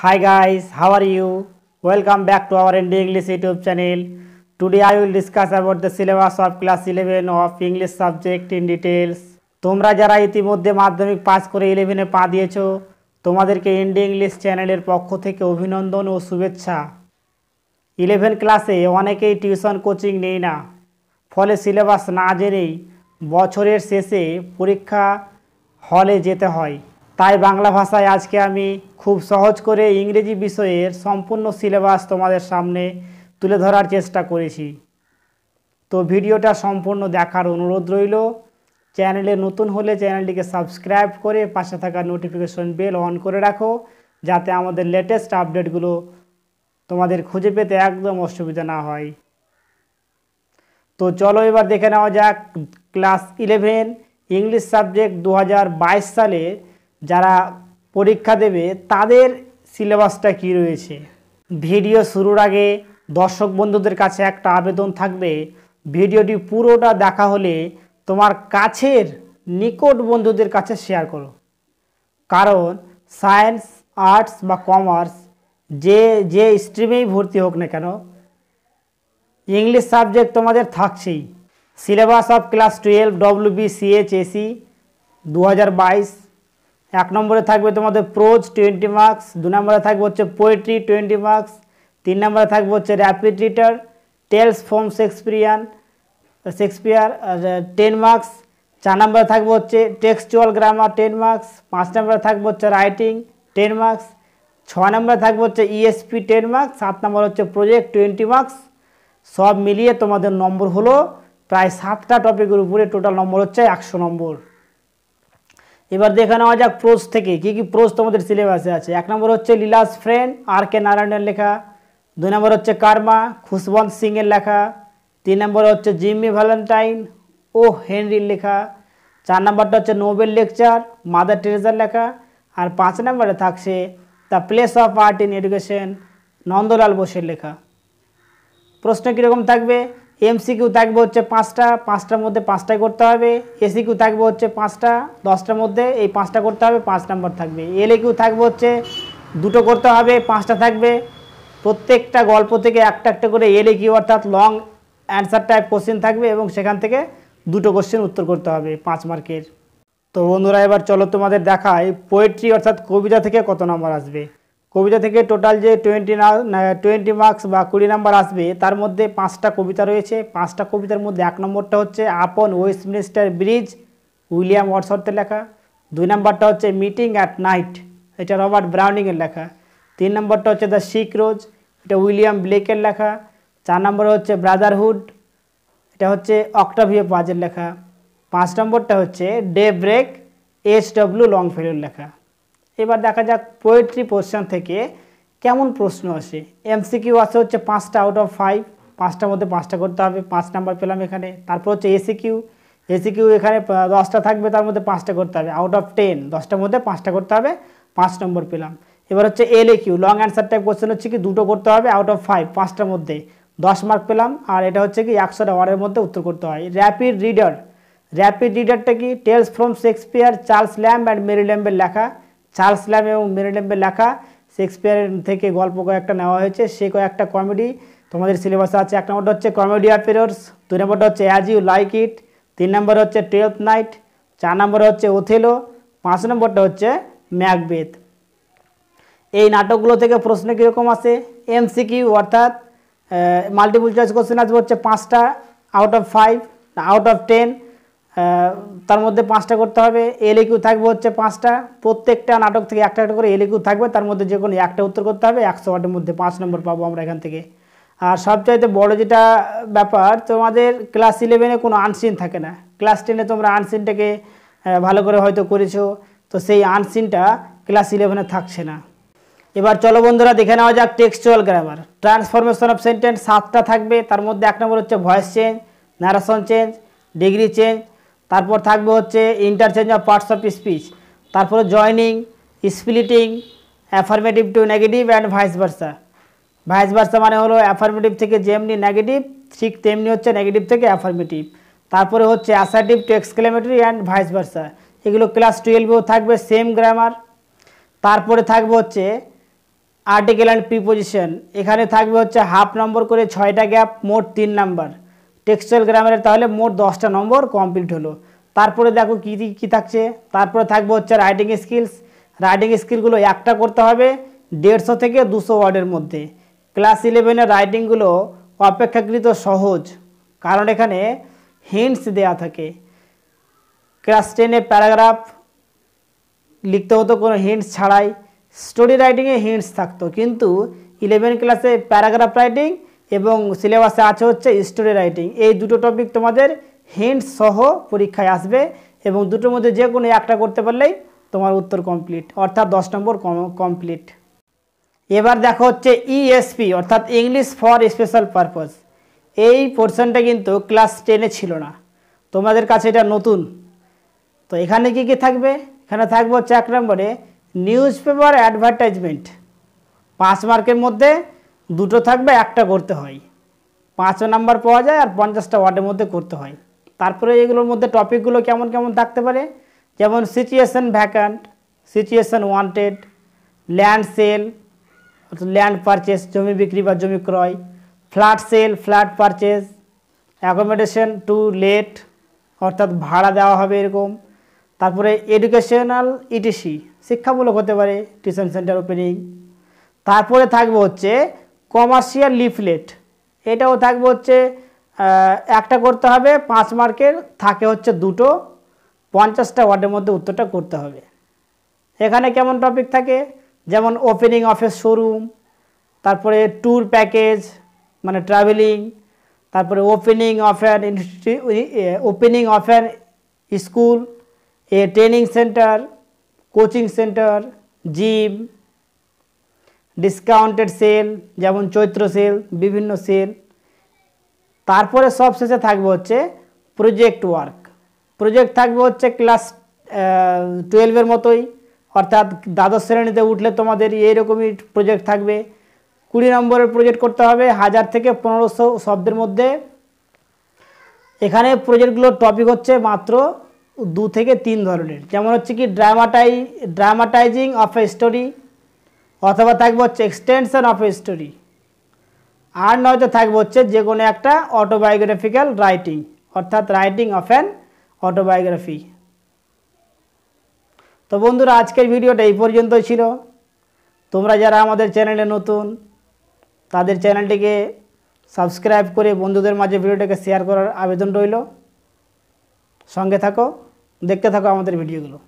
hi guys how are you welcome back to our ND english youtube channel today i will discuss about the syllabus of class 11 of english subject in details তোমরা যারা ইতিমধ্যে মাধ্যমিক pass করে 11 এ পা দিয়েছো তোমাদেরকে ND English চ্যানেলের পক্ষ থেকে অভিনন্দন ও শুভেচ্ছা ইলেভেন ক্লাসে অনেকেই টিউশন কোচিং নেই না ফলে সিলেবাস না জেনেই বছরের শেষে পরীক্ষা হলে যেতে হয় তাই বাংলা ভাষায় আজকে আমি খুব সহজ করে ইংরেজি বিষয়ের সম্পূর্ণ সিলেবাস তোমাদের সামনে তুলে ধরার চেষ্টা করেছি তো ভিডিওটা সম্পূর্ণ দেখার অনুরোধ রইল চ্যানেলে নতুন হলে চ্যানেলটিকে সাবস্ক্রাইব করে পাশে থাকা নোটিফিকেশন বেল অন করে রাখো যাতে আমাদের লেটেস্ট আপডেটগুলো তোমাদের খুঁজে পেতে একদম অসুবিধা না হয় তো চলো এবার দেখে নেওয়া যাক ক্লাস ইলেভেন ইংলিশ সাবজেক্ট দু সালে যারা পরীক্ষা দেবে তাদের সিলেবাসটা কি রয়েছে ভিডিও শুরুর আগে দর্শক বন্ধুদের কাছে একটা আবেদন থাকবে ভিডিওটি পুরোটা দেখা হলে তোমার কাছের নিকট বন্ধুদের কাছে শেয়ার করো কারণ সায়েন্স আর্টস বা কমার্স যে যে স্ট্রিমেই ভর্তি হোক না কেন ইংলিশ সাবজেক্ট তোমাদের থাকছেই syllabus of class twelve W B C H S E দু হাজার বাইশ এক নম্বরে থাকবে তোমাদের প্রোজ টোয়েন্টি মার্কস দু নম্বরে থাকবে হচ্ছে পোয়েট্রি টোয়েন্টি মার্কস তিন নম্বরে থাকবে হচ্ছে rapid reader tales from Shakespearean Shakespeare ten marks চার নম্বরে থাকবে হচ্ছে টেক্সচুয়াল গ্রামার টেন মার্কস পাঁচ নম্বরে থাকবে হচ্ছে রাইটিং টেন মার্কস ছ নম্বরে থাকবে হচ্ছে ইএসপি টেন মার্কস সাত নম্বর হচ্ছে প্রজেক্ট টোয়েন্টি মার্কস সব মিলিয়ে তোমাদের নম্বর হলো প্রায় সাতটা টপিকের উপরে টোটাল নম্বর হচ্ছে একশো নম্বর এবার দেখে নেওয়া যাক প্রোস থেকে কি কি প্রোস তোমাদের সিলেবাসে আছে এক নম্বর হচ্ছে লীলাস ফ্রেন আর কে নারায়ণের লেখা দুই নম্বর হচ্ছে কার্মা খুশবন্ত সিংয়ের লেখা তিন নম্বর হচ্ছে জিম্মি ভ্যালেন্টাইন ও হেনরির লেখা চার নম্বরটা হচ্ছে নোবেল লেকচার মাদার টেরেজার লেখা আর পাঁচ নম্বরে থাকছে the place of art in education Nandalal বোসের লেখা প্রশ্ন কীরকম থাকবে এমসিকিউ থাকবে হচ্ছে পাঁচটা পাঁচটার মধ্যে পাঁচটাই করতে হবে এসিকিউ থাকবে হচ্ছে পাঁচটা দশটার মধ্যে এই পাঁচটা করতে হবে পাঁচ নম্বর থাকবে এল কিউ থাকবে হচ্ছে দুটো করতে হবে পাঁচটা থাকবে প্রত্যেকটা গল্প থেকে একটা একটা করে এলএ কিউ অর্থাৎ লং অ্যান্সার টাইপ কোশ্চেন থাকবে এবং সেখান থেকে দুটো কোশ্চেন উত্তর করতে হবে পাঁচ মার্কের তো বন্ধুরা এবার চলো তোমাদের দেখায় পোয়েট্রি অর্থাৎ কবিতা থেকে কত নম্বর আসবে কবিতা থেকে টোটাল যে টোয়েন্টি টোয়েন্টি মার্কস বা কুড়ি নাম্বার আসবে তার মধ্যে পাঁচটা কবিতা রয়েছে পাঁচটা কবিতার মধ্যে এক নম্বরটা হচ্ছে আপন ওয়েস্টমিনিস্টার ব্রিজ উইলিয়াম ওয়ার্ডসর্থের লেখা দুই নম্বরটা হচ্ছে মিটিং অ্যাট নাইট এটা রবার্ট ব্রাউনিংয়ের লেখা তিন নম্বরটা হচ্ছে দ্য শিক রোজ এটা উইলিয়াম ব্লেকের লেখা চার নম্বর হচ্ছে ব্রাদারহুড এটা হচ্ছে অক্টাভিও পাজের লেখা পাঁচ নম্বরটা হচ্ছে ডে ব্রেক এস লং ফেলের লেখা এবার দেখা যাক পোয়েট্রি পোশ্চান থেকে কেমন প্রশ্ন আসে এমসিকিউ আছে হচ্ছে পাঁচটা আউট অফ ফাইভ পাঁচটার মধ্যে পাঁচটা করতে হবে পাঁচ নাম্বার পেলাম এখানে তারপর হচ্ছে এসিকিউ এসিকিউ এখানে দশটা থাকবে তার মধ্যে পাঁচটা করতে হবে আউট অফ টেন দশটার মধ্যে পাঁচটা করতে হবে পাঁচ নম্বর পেলাম এবার হচ্ছে L Q long answer type question হচ্ছে কি দুটো করতে হবে আউট অফ ফাইভ পাঁচটার মধ্যে দশ মার্ক পেলাম আর এটা হচ্ছে কি একশোটা ওয়ার্ডের মধ্যে উত্তর করতে হয় র্যাপিড রিডার র্যাপিড রিডারটা কি tales from Shakespeare Charles Lamb and Mary ল্যাম্বের লেখা চার্লস ল্যাম এবং মেরিডেম্বের লেখা শেক্সপিয়ার থেকে গল্প কয়েকটা নেওয়া হয়েছে সে কয়েকটা কমেডি তোমাদের সিলেবাসে আছে এক নম্বরটা হচ্ছে কমেডি অফ দু নম্বরটা হচ্ছে অ্যাজ ইউ লাইক ইট তিন নম্বর হচ্ছে টুয়েলথ নাইট চার নম্বর হচ্ছে ওথেলো পাঁচ নম্বরটা হচ্ছে ম্যাকবেথ এই নাটকগুলো থেকে প্রশ্ন কীরকম আছে এমসিকিউ অর্থাৎ মাল্টিপুল চয়েস কোশ্চেন আসবে হচ্ছে পাঁচটা out of five out of ten তার মধ্যে পাঁচটা করতে হবে এলএকিউ থাকবে হচ্ছে পাঁচটা প্রত্যেকটা নাটক থেকে একটা একটা করে এলএকিউ থাকবে তার মধ্যে যে কোনো একটা উত্তর করতে হবে একশো ওয়ার্ডের মধ্যে পাঁচ নম্বর পাবো আমরা এখান থেকে আর সবচাইতে বড় যেটা ব্যাপার তোমাদের ক্লাস ইলেভেনে কোনো আনসিন থাকে না ক্লাস টেনে তোমরা আনসিনটাকে ভালো করে হয়তো করেছো তো সেই আনসিনটা ক্লাস ইলেভেনে থাকছে না এবার চলো বন্ধুরা দেখে নেওয়া যাক textual grammar transformation of sentence সাতটা থাকবে তার মধ্যে এক নম্বর হচ্ছে voice change narration change degree change তারপর থাকবে হচ্ছে interchange of parts of speech তারপরে joining splitting affirmative to negative and vice versa vice versa মানে হলো অ্যাফার্মেটিভ থেকে যেমনি নেগেটিভ ঠিক তেমনি হচ্ছে নেগেটিভ থেকে অ্যাফার্মেটিভ তারপরে হচ্ছে assertive to exclamatory and vice versa এগুলো ক্লাস টুয়েলভেও থাকবে সেম গ্রামার তারপরে থাকবে হচ্ছে আর্টিকেল অ্যান্ড প্রিপোজিশন এখানে থাকবে হচ্ছে হাফ নম্বর করে ছয়টা গ্যাপ মোট তিন নাম্বার টেক্সচার গ্রামারের তাহলে মোট দশটা নম্বর কমপ্লিট হলো তারপরে দেখো কী কী থাকছে তারপরে থাকবে হচ্ছে রাইটিং স্কিলস রাইটিং স্কিলগুলো একটা করতে হবে দেড়শো থেকে দুশো ওয়ার্ডের মধ্যে ক্লাস ইলেভেনের রাইটিংগুলো অপেক্ষাকৃত সহজ কারণ এখানে হিন্টস দেয়া থাকে ক্লাস টেনে প্যারাগ্রাফ লিখতে হতো কোনো হিন্টস ছাড়াই স্টোরি রাইটিংয়ে হিন্টস থাকতো কিন্তু ইলেভেন ক্লাসে প্যারাগ্রাফ রাইটিং এবং সিলেবাসে আছে হচ্ছে স্টোরি রাইটিং এই দুটো টপিক তোমাদের হিন্ট সহ পরীক্ষায় আসবে এবং দুটোর মধ্যে যে কোনো একটা করতে পারলেই তোমার উত্তর কমপ্লিট অর্থাৎ দশ নম্বর কমপ্লিট এবার দেখো হচ্ছে ইএসপি e অর্থাৎ ইংলিশ ফর স্পেশাল পারপাস এই পোর্শনটা কিন্তু ক্লাস টেনে ছিল না তোমাদের কাছে এটা নতুন তো এখানে কি কি থাকবে এখানে থাকবো হচ্ছে এক নম্বরে নিউজ পেপার অ্যাডভার্টাইজমেন্ট পাঁচ মার্কের মধ্যে দুটো থাকবে একটা করতে হয় পাঁচও নাম্বার পাওয়া যায় আর পঞ্চাশটা ওয়ার্ডের মধ্যে করতে হয় তারপরে এগুলোর মধ্যে টপিকগুলো কেমন কেমন থাকতে পারে যেমন situation vacant situation wanted land sale land purchase জমি বিক্রি বা জমি ক্রয় flat sale flat purchase accommodation to let অর্থাৎ ভাড়া দেওয়া হবে এরকম তারপরে এডুকেশনাল ইটিসি শিক্ষামূলক হতে পারে টিউশন সেন্টার ওপেনিং তারপরে থাকবে হচ্ছে কমার্শিয়াল লিফলেট এটাও থাকবে হচ্ছে একটা করতে হবে পাঁচ মার্কের থাকে হচ্ছে দুটো পঞ্চাশটা ওয়ার্ডের মধ্যে উত্তরটা করতে হবে এখানে কেমন টপিক থাকে যেমন ওপেনিং অফিস শোরুম তারপরে ট্যুর প্যাকেজ মানে ট্রাভেলিং তারপরে opening of an opening of an school a training centre coaching centre gym discounted sale যেমন চৈত্র সেল বিভিন্ন সেল তারপরে সবশেষে থাকবে হচ্ছে প্রজেক্ট ওয়ার্ক প্রজেক্ট থাকবে হচ্ছে ক্লাস টুয়েলভের মতোই অর্থাৎ দ্বাদশ শ্রেণীতে উঠলে তোমাদের এইরকমই প্রজেক্ট থাকবে কুড়ি নম্বরের প্রজেক্ট করতে হবে হাজার থেকে পনেরোশো শব্দের মধ্যে এখানে প্রজেক্টগুলোর টপিক হচ্ছে মাত্র দু থেকে তিন ধরনের যেমন হচ্ছে কি ড্রামাটাই ড্রামাটাইজিং অফ এ স্টোরি অথবা থাকবে হচ্ছে এক্সটেনশান অফ স্টোরি আর নয়তো থাকবে হচ্ছে যে কোনো একটা অটোবায়োগ্রাফিক্যাল রাইটিং অর্থাৎ রাইটিং অফ অ্যান অটোবায়োগ্রাফি তো বন্ধুরা আজকের ভিডিওটা এই পর্যন্ত ছিল তোমরা যারা আমাদের চ্যানেলে নতুন তাদের চ্যানেলটিকে সাবস্ক্রাইব করে বন্ধুদের মাঝে ভিডিওটাকে শেয়ার করার আবেদন রইল সঙ্গে থাকো দেখতে থাকো আমাদের ভিডিওগুলো